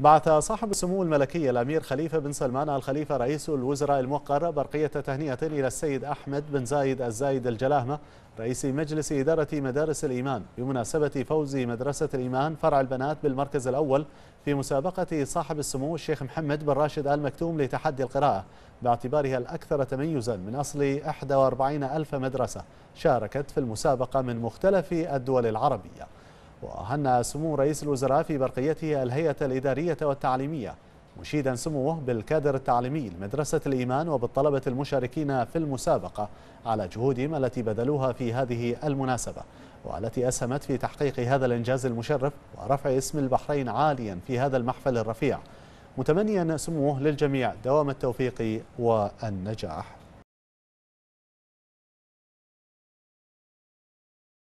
بعث صاحب السمو الملكي الأمير خليفة بن سلمان الخليفة رئيس الوزراء الموقر برقية تهنئة إلى السيد أحمد بن زايد الزايد الجلاهمة رئيس مجلس إدارة مدارس الإيمان بمناسبة فوز مدرسة الإيمان فرع البنات بالمركز الأول في مسابقة صاحب السمو الشيخ محمد بن راشد آل مكتوم لتحدي القراءة باعتبارها الأكثر تميزا من أصل 41 ألف مدرسة شاركت في المسابقة من مختلف الدول العربية وهنا سمو رئيس الوزراء في برقيته الهيئة الإدارية والتعليمية مشيدا سموه بالكادر التعليمي لمدرسة الإيمان وبالطلبة المشاركين في المسابقة على جهودهم التي بذلوها في هذه المناسبة والتي أسهمت في تحقيق هذا الإنجاز المشرف ورفع اسم البحرين عاليا في هذا المحفل الرفيع متمنيا سموه للجميع دوام التوفيق والنجاح